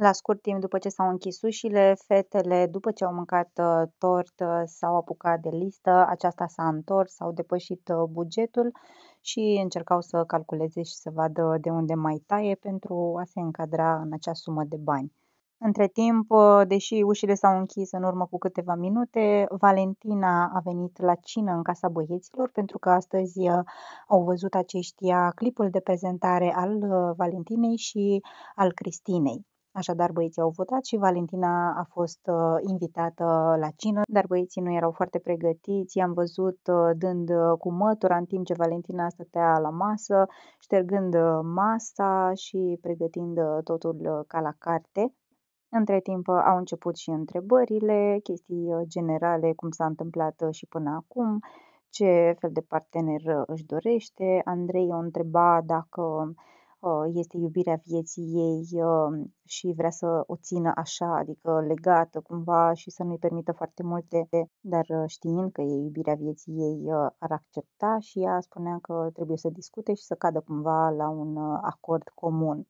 La scurt timp după ce s-au închis ușile, fetele, după ce au mâncat uh, tort, uh, s-au apucat de listă, aceasta s-a întors, au depășit uh, bugetul și încercau să calculeze și să vadă de unde mai taie pentru a se încadra în acea sumă de bani. Între timp, deși ușile s-au închis în urmă cu câteva minute, Valentina a venit la cină în casa băieților pentru că astăzi au văzut aceștia clipul de prezentare al Valentinei și al Cristinei. Așadar, băieții au votat și Valentina a fost uh, invitată la cină, dar băieții nu erau foarte pregătiți. I-am văzut uh, dând uh, cu mătura în timp ce Valentina stătea la masă, ștergând masa și pregătind totul ca la carte. Între timp au început și întrebările, chestii generale, cum s-a întâmplat și până acum, ce fel de partener își dorește. Andrei o întreba dacă uh, Uh, este iubirea vieții ei um, și vrea să o țină așa, adică legată cumva și să nu-i permită foarte multe, dar uh, știind că e iubirea vieții ei, uh, ar accepta și ea spunea că trebuie să discute și să cadă cumva la un acord comun.